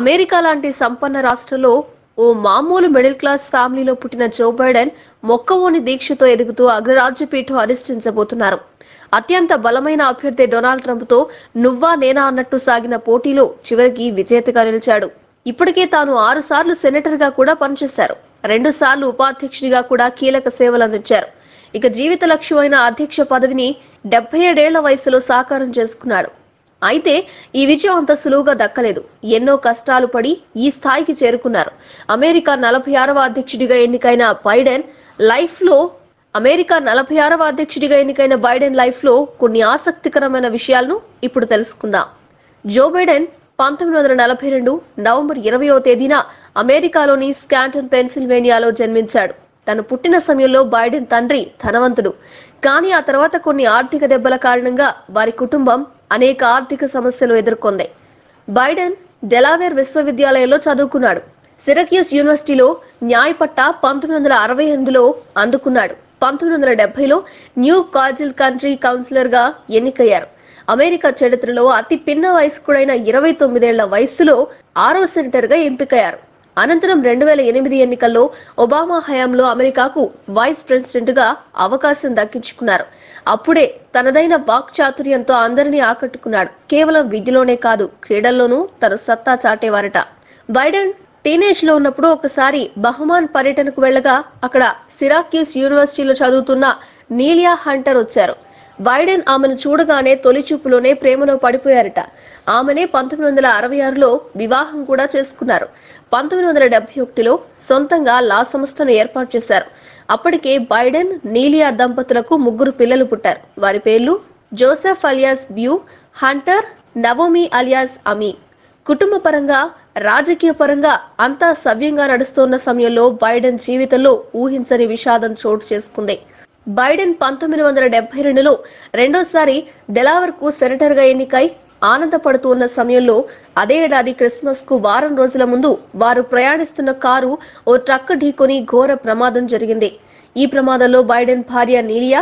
America లాంటి సంపన్న రాష్ట్రంలో ఓ మామూలు మిడిల్ క్లాస్ ఫ్యామిలీలో పుట్టిన జో బైడెన్ మొక్కవోని దీక్షతో ఎదుగుతూ అగ్రరాజ్యపీఠం అధిష్ఠించబోతున్నారు అత్యంత బలమైన అభ్యర్థి డొనాల్డ్ ట్రంప్తో నువ్వా నేనా అన్నట్టు సాగిన పోటీలో చివరికి విజేతగా నిలిచాడు ఇప్పటికే తాను ఆరుసార్లు సెనేటర్గా కూడా పనిచేశారు రెండుసార్లు ఉపాధ్యక్షుడిగా కూడా కీలక సేవలు అందించారు ఇక జీవిత లక్ష్యమైన అధ్యక్ష పదవిని డెబ్బై ఏడేళ్ల వయసులో సాకారం చేసుకున్నాడు అయితే ఈ విజయం అంత సులువుగా దక్కలేదు ఎన్నో కష్టాలు పడి ఈ స్థాయికి చేరుకున్నారు అమెరికా నలభై ఆరవ అధ్యక్షుడిగా ఎన్నికైన బైడెన్ లైఫ్లో అమెరికా నలభై ఆరవ అధ్యక్షుడిగా ఎన్నికైన బైడెన్ లైఫ్లో కొన్ని ఆసక్తికరమైన విషయాలను ఇప్పుడు తెలుసుకుందాం జో బైడెన్ పంతొమ్మిది వందల నలభై రెండు నవంబర్ ఇరవయో తేదీన అమెరికాలోని స్కాంటన్ పెన్సిల్వేనియాలో జన్మించాడు తను పుట్టిన సమయంలో బైడెన్ తండ్రి ధనవంతుడు కానీ ఆ తర్వాత కొన్ని ఆర్థిక దెబ్బల కారణంగా వారి కుటుంబం అనేక ఆర్థిక సమస్యలు ఎదుర్కొంది బైడెన్ డెలావేర్ విశ్వవిద్యాలయంలో చదువుకున్నాడు సిరక్యూస్ యూనివర్సిటీలో న్యాయపట్ట పంతొమ్మిది వందల అరవై ఎనిమిదిలో అందుకున్నాడు పంతొమ్మిది వందల డెబ్బైలో న్యూ కాజిల్ కంట్రీ కౌన్సిలర్గా ఎన్నికయ్యారు అమెరికా చరిత్రలో అతి పిన్న వయస్కుడైన ఇరవై తొమ్మిదేళ్ల వయస్సులో ఆరవ గా ఎంపికయ్యారు అనంతరం రెండు వేల ఎనిమిది ఎన్నికల్లో ఒబామా హయాంలో అమెరికాకు వైస్ ప్రెసిడెంట్గా అవకాశం దక్కించుకున్నారు అప్పుడే తనదైన వాక్ చాతుర్యంతో అందరినీ ఆకట్టుకున్నాడు కేవలం విద్యలోనే కాదు క్రీడల్లోనూ తన సత్తా చాటేవారట బైడెన్ టీనేజ్ లో ఉన్నప్పుడు ఒకసారి బహుమాన్ పర్యటనకు వెళ్ళగా అక్కడ సిరాక్యూస్ యూనివర్సిటీలో చదువుతున్న నీలియా హంటర్ వచ్చారు బైడెన్ ఆమెను చూడగానే తొలిచూపులోనే ప్రేమలో పడిపోయారట ఆమెనే పంతొమ్మిది వందల అరవై ఆరులో వివాహం కూడా చేసుకున్నారు పంతొమ్మిది వందల డెబ్బై ఒకటిలో సొంతంగా లా సంస్థను ఏర్పాటు చేశారు అప్పటికే బైడెన్ నీలియా దంపతులకు ముగ్గురు పిల్లలు పుట్టారు వారి పేర్లు Joseph alias Beau Hunter Naomi alias Amy కుటుంబ పరంగా రాజకీయ పరంగా అంతా సవ్యంగా నడుస్తున్న సమయంలో బైడెన్ జీవితంలో ఊహించని విషాదం చోటు చేసుకుంది బైడెన్ పంతొమ్మిది వందల డెబ్బై రెండులో రెండోసారి డెలావర్కు సెనేటర్గా ఎన్నికై ఆనందపడుతూ ఉన్న సమయంలో అదే ఏడాది క్రిస్మస్ కు వారం రోజుల ముందు వారు ప్రయాణిస్తున్న కారు ఓ ట్రక్ ఢీకొని ఘోర ప్రమాదం జరిగింది ఈ ప్రమాదంలో బైడెన్ భార్య నీలియా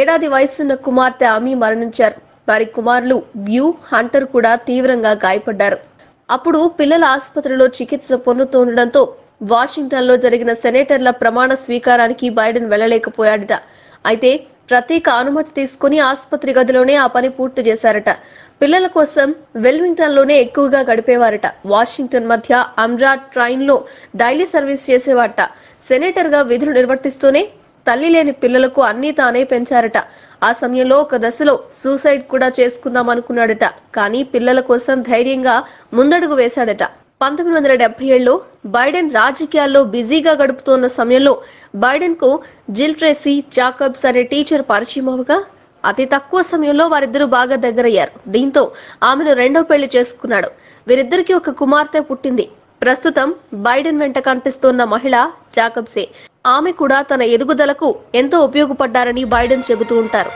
ఏడాది వయసున్న కుమార్తె అమి మరణించారు వారి కుమారులు బ్యూ హంటర్ కూడా తీవ్రంగా గాయపడ్డారు అప్పుడు పిల్లల ఆసుపత్రిలో చికిత్స పొందుతుండటంతో వాషింగ్టన్ లో జరిగిన సెనేటర్ల ప్రమాణ స్వీకారానికి బైడెన్ వెళ్లలేకపోయాడట అయితే ప్రత్యేక అనుమతి తీసుకుని ఆసుపత్రి గదిలోనే ఆ పని పూర్తి చేశారట పిల్లల కోసం వెల్మింగ్టన్ లోనే ఎక్కువగా గడిపేవారట వాషింగ్టన్ మధ్య అమ్రా ట్రైన్ లో డైలీ సర్వీస్ చేసేవాట సెనేటర్ గా విధులు నిర్వర్తిస్తూనే తల్లి లేని పిల్లలకు అన్ని తానే పెంచారట ఆ సమయంలో ఒక దశలో సూసైడ్ కూడా చేసుకుందాం అనుకున్నాడట కానీ పిల్లల కోసం ధైర్యంగా ముందడుగు వేశాడట పంతొమ్మిది వందల డెబ్బై ఏడులో బైడెన్ రాజకీయాల్లో బిజీగా గడుపుతోన్న సమయంలో బైడెన్కు ట్రేసీ జాకబ్స్ అనే టీచర్ పరిచయం అవగా అతి తక్కువ సమయంలో వారిద్దరూ బాగా దగ్గరయ్యారు దీంతో ఆమెను రెండో పెళ్లి చేసుకున్నాడు వీరిద్దరికి ఒక కుమార్తె పుట్టింది ప్రస్తుతం బైడెన్ వెంట కనిపిస్తున్న మహిళ జాకబ్సే ఆమె కూడా తన ఎదుగుదలకు ఎంతో ఉపయోగపడ్డారని బైడెన్ చెబుతూ ఉంటారు